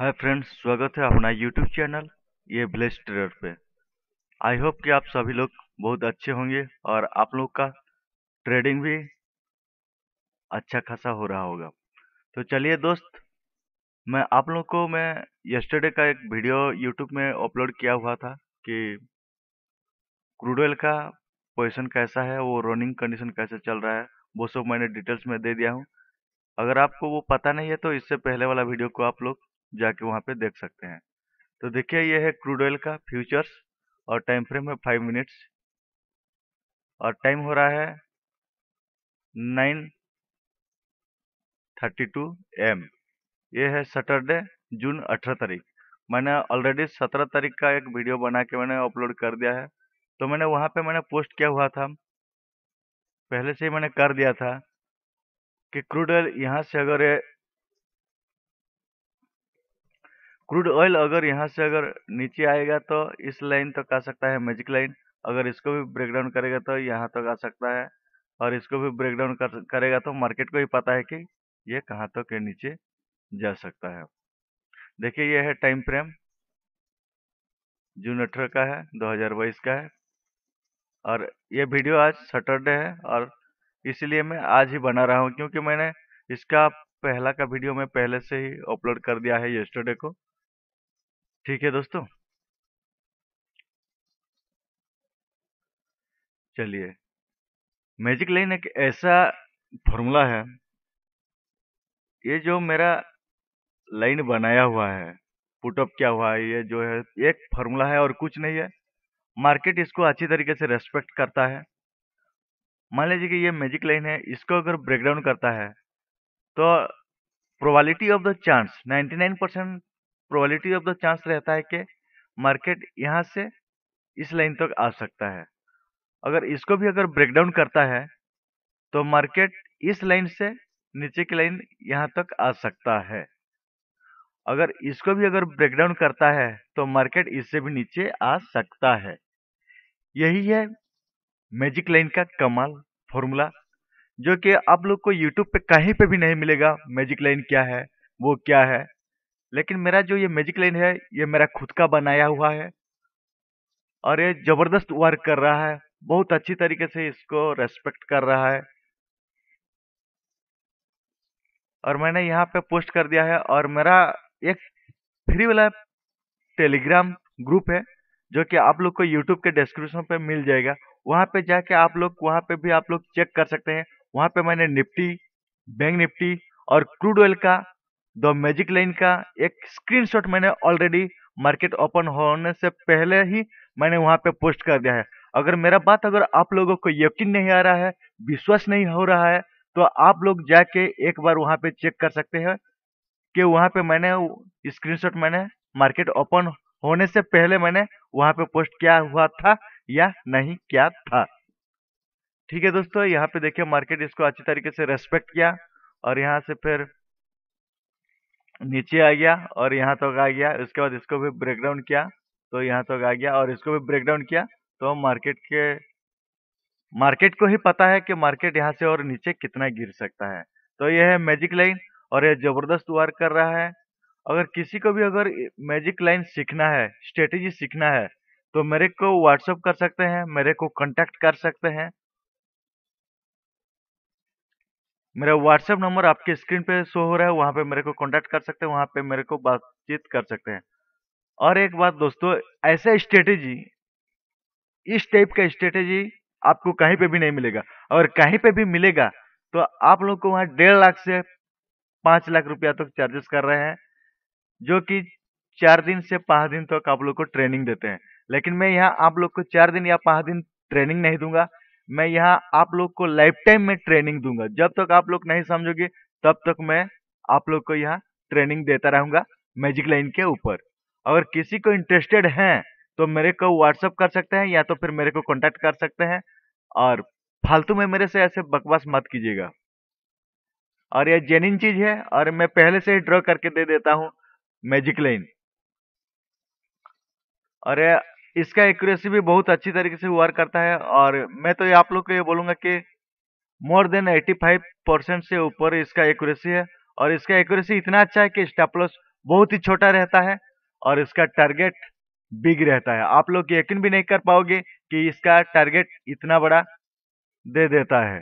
hi friends स्वागत है अपना यूट्यूब चैनल ये ब्लेस ट्रेडर पे आई होप कि आप सभी लोग बहुत अच्छे होंगे और आप लोग का ट्रेडिंग भी अच्छा खासा हो रहा होगा तो चलिए दोस्त मैं आप लोग को मैं यस्टरडे का एक वीडियो यूट्यूब में अपलोड किया हुआ था कि क्रूड ऑयल का पोजिशन कैसा है वो रनिंग कंडीशन कैसे चल रहा है वो सब मैंने डिटेल्स में दे दिया हूँ अगर आपको वो पता नहीं है तो इससे पहले वाला वीडियो को आप लोग जाके वहां पे देख सकते हैं तो देखिए ये है क्रूड ऑयल का फ्यूचर्स और टाइम फ्रेम है फाइव मिनट्स और टाइम हो रहा है नाइन थर्टी टू एम ये है सैटरडे जून अठारह तारीख मैंने ऑलरेडी सत्रह तारीख का एक वीडियो बना के मैंने अपलोड कर दिया है तो मैंने वहां पे मैंने पोस्ट किया हुआ था पहले से ही मैंने कर दिया था कि क्रूड ऑयल यहाँ से अगर क्रूड ऑयल अगर यहाँ से अगर नीचे आएगा तो इस लाइन तक आ सकता है मैजिक लाइन अगर इसको भी ब्रेकडाउन करेगा तो यहाँ तक आ सकता है और इसको भी ब्रेकडाउन कर, करेगा तो मार्केट को ही पता है कि ये कहाँ तक तो नीचे जा सकता है देखिए ये है टाइम फ्रेम जून अठारह का है 2022 का है और ये वीडियो आज सैटरडे है और इसलिए मैं आज ही बना रहा हूँ क्योंकि मैंने इसका पहला का वीडियो मैं पहले से ही अपलोड कर दिया है येस्टरडे को ठीक है दोस्तों चलिए मैजिक लाइन एक ऐसा फॉर्मूला है ये जो मेरा लाइन बनाया हुआ है पुटअप क्या हुआ है ये जो है एक फॉर्मूला है और कुछ नहीं है मार्केट इसको अच्छी तरीके से रेस्पेक्ट करता है मान लीजिए कि ये मैजिक लाइन है इसको अगर ब्रेकडाउन करता है तो probability of the chance 99 percent probability of the chance रहता है कि मार्केट यहाँ से इस लाइन तक आ सकता है अगर इसको भी अगर ब्रेकडाउन करता है तो मार्केट इस लाइन से नीचे की लाइन यहाँ तक आ सकता है अगर इसको भी अगर ब्रेकडाउन करता है तो मार्केट इससे भी नीचे आ सकता है यही है मैजिक लाइन का कमाल फॉर्मूला जो कि आप लोग को यूट्यूब पे कहीं पे भी नहीं मिलेगा मैजिक लाइन क्या है वो क्या है लेकिन मेरा जो ये मैजिक लाइन है ये मेरा खुद का बनाया हुआ है और ये जबरदस्त वर्क कर रहा है बहुत अच्छी तरीके से इसको रेस्पेक्ट कर रहा है और मैंने यहाँ पे पोस्ट कर दिया है और मेरा एक फ्री वाला टेलीग्राम ग्रुप है जो कि आप लोग को यूट्यूब के डिस्क्रिप्शन पे मिल जाएगा वहां पे जाके आप लोग वहां पे भी आप लोग चेक कर सकते हैं वहां पे मैंने निफ्टी बैंक निफ्टी और क्रूड ऑयल का द मैजिक लाइन का एक स्क्रीनशॉट मैंने ऑलरेडी मार्केट ओपन होने से पहले ही मैंने वहां पे पोस्ट कर दिया है अगर मेरा बात अगर आप लोगों को यकीन नहीं आ रहा है विश्वास नहीं हो रहा है तो आप लोग जाके एक बार वहाँ पे चेक कर सकते हैं कि वहां पे मैंने स्क्रीनशॉट मैंने मार्केट ओपन होने से पहले मैंने वहां पे पोस्ट किया हुआ था या नहीं किया था ठीक है दोस्तों यहाँ पे देखिए मार्केट इसको अच्छी तरीके से रेस्पेक्ट किया और यहाँ से फिर नीचे आ गया और यहाँ तक आ गया उसके बाद इसको भी ब्रेक डाउन किया तो यहाँ तक आ गया और इसको भी ब्रेक डाउन किया तो मार्केट के मार्केट को ही पता है कि मार्केट यहाँ से और नीचे कितना गिर सकता है तो यह है मैजिक लाइन और यह जबरदस्त वर्क कर रहा है अगर किसी को भी अगर मैजिक लाइन सीखना है स्ट्रेटेजी सीखना है तो मेरे को व्हाट्सअप कर सकते हैं मेरे को कॉन्टेक्ट कर सकते हैं मेरा व्हाट्सएप नंबर आपके स्क्रीन पे शो हो रहा है वहाँ पे मेरे को कांटेक्ट कर सकते हैं वहाँ पे मेरे को बातचीत कर सकते हैं और एक बात दोस्तों ऐसा स्ट्रेटेजी इस टाइप का स्ट्रेटेजी आपको कहीं पे भी नहीं मिलेगा और कहीं पे भी मिलेगा तो आप लोग को वहाँ डेढ़ लाख से पाँच लाख रुपया तक तो चार्जेस कर रहे हैं जो कि चार दिन से पाँच दिन तक तो आप लोग को ट्रेनिंग देते हैं लेकिन मैं यहाँ आप लोग को चार दिन या पाँच दिन ट्रेनिंग नहीं दूंगा मैं यहाँ आप लोग को लाइफ टाइम में ट्रेनिंग दूंगा जब तक आप लोग नहीं समझोगे तब तक मैं आप लोग को यहाँ ट्रेनिंग देता रहूंगा मैजिक लाइन के ऊपर अगर किसी को इंटरेस्टेड है तो मेरे को व्हाट्सअप कर सकते हैं या तो फिर मेरे को कॉन्टेक्ट कर सकते हैं और फालतू में मेरे से ऐसे बकवास मत कीजिएगा और यह जेनिन चीज है और मैं पहले से ही ड्रॉ करके दे देता हूँ मैजिक लाइन और यह इसका एक्यूरेसी भी बहुत अच्छी तरीके से वर्क करता है और मैं तो ये आप लोग को ये बोलूँगा कि मोर देन 85 परसेंट से ऊपर इसका एक्यूरेसी है और इसका एक्यूरेसी इतना अच्छा है कि स्टेपलस बहुत ही छोटा रहता है और इसका टारगेट बिग रहता है आप लोग यकीन भी नहीं कर पाओगे कि इसका टारगेट इतना बड़ा दे देता है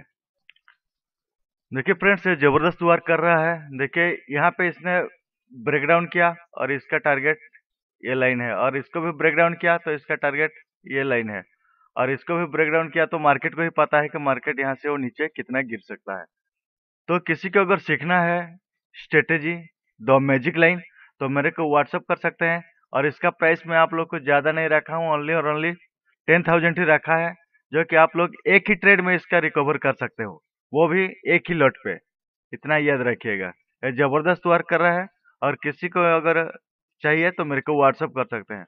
देखिए फ्रेंड्स ये जबरदस्त वर्क कर रहा है देखिए यहाँ पे इसने ब्रेकडाउन किया और इसका टारगेट ये लाइन है और इसको भी ब्रेकडाउन किया तो इसका टारगेट ये लाइन है और इसको भी ब्रेकडाउन किया तो मार्केट को ही पता है कि मार्केट यहाँ से वो नीचे कितना गिर सकता है तो किसी को अगर सीखना है स्ट्रेटेजी द मैजिक लाइन तो मेरे को व्हाट्सअप कर सकते हैं और इसका प्राइस मैं आप लोग को ज़्यादा नहीं रखा हूँ ओनली और ओनली टेन थाउजेंड ही रखा है जो कि आप लोग एक ही ट्रेड में इसका रिकवर कर सकते हो वो भी एक ही लॉट पे इतना याद रखिएगा ज़बरदस्त वर्क कर रहा है और किसी को अगर चाहिए तो मेरे को व्हाट्सअप कर सकते हैं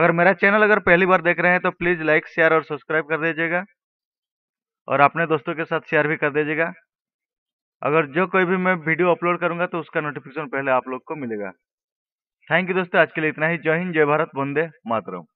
अगर मेरा चैनल अगर पहली बार देख रहे हैं तो प्लीज़ लाइक शेयर और सब्सक्राइब कर दीजिएगा और अपने दोस्तों के साथ शेयर भी कर दीजिएगा अगर जो कोई भी मैं वीडियो अपलोड करूंगा तो उसका नोटिफिकेशन पहले आप लोग को मिलेगा थैंक यू दोस्तों आज के लिए इतना ही जय हिंद जय भारत वंदे मातरम